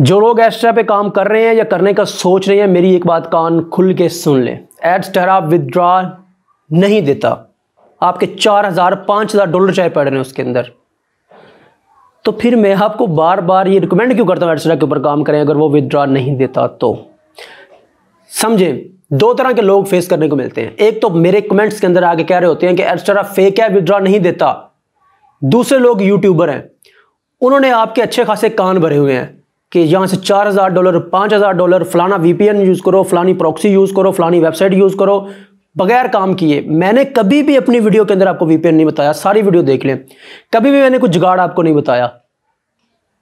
जो लोग एस्ट्रा पे काम कर रहे हैं या करने का सोच रहे हैं मेरी एक बात कान खुल के सुन लें एडस्टरा विदड्रॉ नहीं देता आपके चार हज़ार पांच हज़ार डॉलर चाहे पड़ रहे हैं उसके अंदर तो फिर मैं आपको बार बार ये रिकमेंड क्यों करता हूं एडस्ट्रा के ऊपर काम करें अगर वो विदड्रॉ नहीं देता तो समझे दो तरह के लोग फेस करने को मिलते हैं एक तो मेरे कमेंट्स के अंदर आगे कह रहे होते हैं कि एडस्ट्रा फेक है विदड्रॉ नहीं देता दूसरे लोग यूट्यूबर हैं उन्होंने आपके अच्छे खासे कान भरे हुए हैं कि यहाँ से चार हज़ार डॉलर पाँच हज़ार डॉलर फलाना वीपीएन यूज़ करो फलानी प्रॉक्सी यूज़ करो फलानी वेबसाइट यूज़ करो बगैर काम किए मैंने कभी भी अपनी वीडियो के अंदर आपको वीपीएन नहीं बताया सारी वीडियो देख लें कभी भी मैंने कुछ जुगाड़ आपको नहीं बताया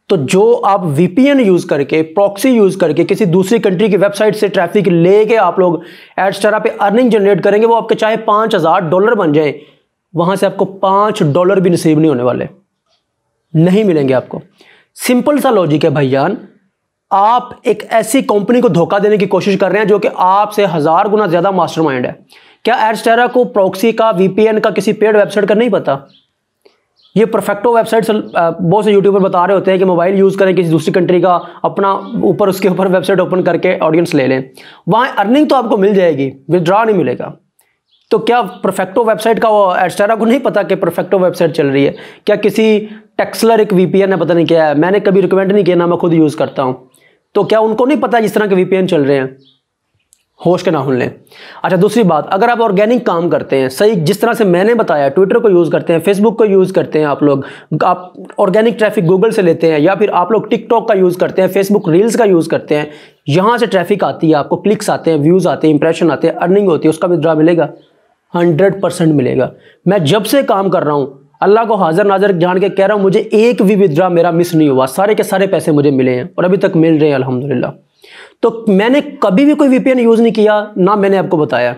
तो जो आप वीपीएन यूज़ करके प्रॉक्सी यूज़ करके किसी दूसरी कंट्री की वेबसाइट से ट्रैफिक लेके आप लोग एडस्टारा पे अर्निंग जनरेट करेंगे वो आपके चाहे पाँच हज़ार डॉलर बन जाए वहाँ से आपको पाँच डॉलर भी नसीब नहीं होने वाले नहीं मिलेंगे आपको सिंपल सा लॉजिक है भैयान आप एक ऐसी कंपनी को धोखा देने की कोशिश कर रहे हैं जो कि आपसे हज़ार गुना ज़्यादा मास्टरमाइंड है क्या एडस्टेरा को प्रॉक्सी का वीपीएन का किसी पेड वेबसाइट का नहीं पता ये परफेक्टो वेबसाइट बहुत से यूट्यूबर बता रहे होते हैं कि मोबाइल यूज़ करें किसी दूसरी कंट्री का अपना ऊपर उसके ऊपर वेबसाइट ओपन करके ऑडियंस ले लें वहाँ अर्निंग तो आपको मिल जाएगी विदड्रा नहीं मिलेगा तो क्या परफेक्टो वेबसाइट का वो एडस्टेरा को नहीं पता कि परफेक्टो वेबसाइट चल रही है क्या किसी टेक्सलर एक वीपीएन है पता नहीं क्या है मैंने कभी रिकमेंड नहीं किया ना मैं खुद यूज़ करता हूँ तो क्या उनको नहीं पता जिस तरह के वीपीएन चल रहे हैं होश के ना होने अच्छा दूसरी बात अगर आप ऑर्गेनिक काम करते हैं सही जिस तरह से मैंने बताया ट्विटर को यूज़ करते हैं फेसबुक को यूज़ करते हैं आप लोग आप ऑर्गेनिक ट्रैफिक गूगल से लेते हैं या फिर आप लोग टिकटॉक का यूज़ करते हैं फेसबुक रील्स का यूज़ करते हैं यहाँ से ट्रैफिक आती है आपको क्लिक्स आते हैं व्यूज़ आते हैं इंप्रेशन आते हैं अर्निंग होती है उसका विद्रा मिलेगा हंड्रेड मिलेगा मैं जब से काम कर रहा हूँ अल्लाह को हाजिर नाजर जान के कह रहा हूँ मुझे एक भी विदड्रा मेरा मिस नहीं हुआ सारे के सारे पैसे मुझे मिले हैं और अभी तक मिल रहे हैं अल्हम्दुलिल्लाह तो मैंने कभी भी कोई वीपीएन यूज़ नहीं किया ना मैंने आपको बताया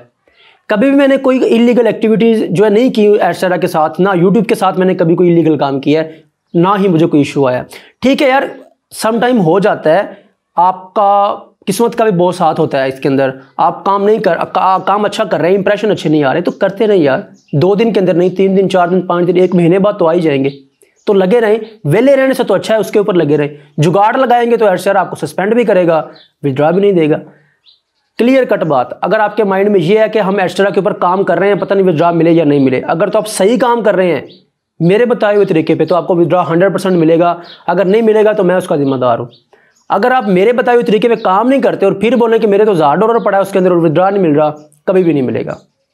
कभी भी मैंने कोई इलीगल एक्टिविटीज़ जो है नहीं की एटसेट्रा के साथ ना यूट्यूब के साथ मैंने कभी कोई इलीगल काम किया है ना ही मुझे कोई इशू आया ठीक है यार समाइम हो जाता है आपका किस्मत का भी बहुत साथ होता है इसके अंदर आप काम नहीं कर का, काम अच्छा कर रहे हैं इंप्रेशन अच्छे नहीं आ रहे तो करते रहें यार दो दिन के अंदर नहीं तीन दिन चार दिन पाँच दिन एक महीने बाद तो आ ही जाएंगे तो लगे रहें वेले रहने से तो अच्छा है उसके ऊपर लगे रहें जुगाड़ लगाएंगे तो एडसर आपको सस्पेंड भी करेगा विदड्रा भी नहीं देगा क्लियर कट बात अगर आपके माइंड में ये है कि हम एक्स्ट्रा के ऊपर काम कर रहे हैं पता नहीं विदड्रा मिले या नहीं मिले अगर तो आप सही काम कर रहे हैं मेरे बताए हुए तरीके पे तो आपको विदड्रा 100 परसेंट मिलेगा अगर नहीं मिलेगा तो मैं उसका जिम्मेदार हूँ अगर आप मेरे बताए हुए तरीके में काम नहीं करते और फिर बोले कि मेरे तो हजार डॉलर पड़ा है उसके अंदर विद्रा नहीं मिल रहा कभी भी नहीं मिलेगा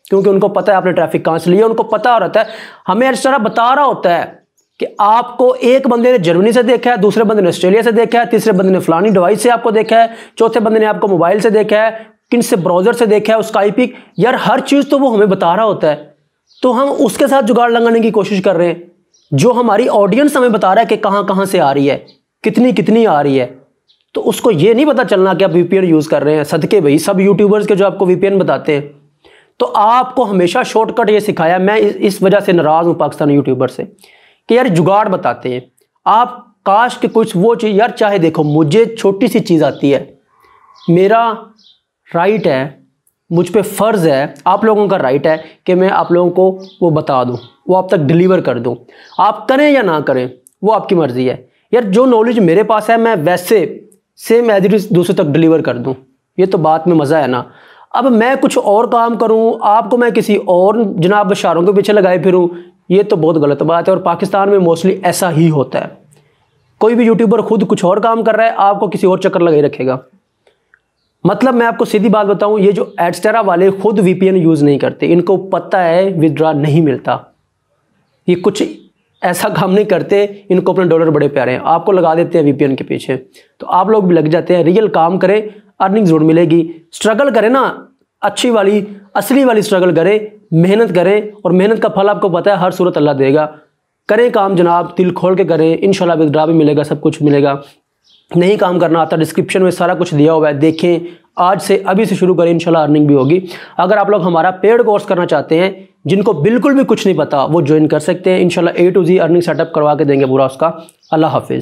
क्योंकि उनको पता है आपने ट्रैफिक कहाँ से लिया उनको पता रहता है हमें इस तरह बता रहा होता है कि आपको एक बंदे ने जर्मनी से देखा है दूसरे बंदे ने ऑस्ट्रेलिया से देखा है तीसरे बंदे ने फलानी डिवाइस से आपको देखा है चौथे बंदे ने आपको मोबाइल से देखा है किन से ब्राउजर से देखा है उसका आई यार हर चीज़ तो वो हमें बता रहा होता है तो हम उसके साथ जुगाड़ लगाने की कोशिश कर रहे हैं जो हमारी ऑडियंस हमें बता रहा है कि कहाँ कहाँ से आ रही है कितनी कितनी आ रही है तो उसको ये नहीं पता चलना कि आप वीपीएन यूज़ कर रहे हैं सदके भाई सब यूट्यूबर्स के जो आपको वीपीएन बताते हैं तो आपको हमेशा शॉर्टकट ये सिखाया मैं इस, वजह से नाराज़ हूँ पाकिस्तानी यूट्यूबर से कि यार जुगाड़ बताते हैं आप काश के कुछ वो चीज़ यार चाहे देखो मुझे छोटी सी चीज़ आती है मेरा राइट है मुझ पर फ़र्ज़ है आप लोगों का राइट है कि मैं आप लोगों को वो बता दूँ वो आप तक डिलीवर कर दूँ आप करें या ना करें वो आपकी मर्ज़ी है यार जो नॉलेज मेरे पास है मैं वैसे सेम एज इट इज़ दूसरे तक डिलीवर कर दूँ ये तो बात में मज़ा है ना अब मैं कुछ और काम करूँ आपको मैं किसी और जनाब इशारों के पीछे लगाए फिरूँ ये तो बहुत गलत बात है और पाकिस्तान में मोस्टली ऐसा ही होता है कोई भी यूट्यूबर खुद कुछ और काम कर रहा है आपको किसी और चक्कर लगाई रखेगा मतलब मैं आपको सीधी बात बताऊं ये जो एडस्टेरा वाले खुद वीपीएन यूज़ नहीं करते इनको पता है विदड्रा नहीं मिलता ये कुछ ऐसा काम नहीं करते इनको अपने डॉलर बड़े प्यारे हैं आपको लगा देते हैं वीपीएन के पीछे तो आप लोग भी लग जाते हैं रियल काम करें अर्निंग जरूर मिलेगी स्ट्रगल करें ना अच्छी वाली असली वाली स्ट्रगल करें मेहनत करें और मेहनत का फल आपको पता है हर सूरत अल्लाह देगा करें काम जनाब दिल खोल के करें इन विदड्रा भी मिलेगा सब कुछ मिलेगा नहीं काम करना आता डिस्क्रिप्शन में सारा कुछ दिया हुआ है देखें आज से अभी से शुरू करें इनशाला अर्निंग भी होगी अगर आप लोग हमारा पेड कोर्स करना चाहते हैं जिनको बिल्कुल भी कुछ नहीं पता वो ज्वाइन कर सकते हैं इंशाल्लाह A to Z earning setup करवा के देंगे पूरा उसका अल्लाह हाफिज़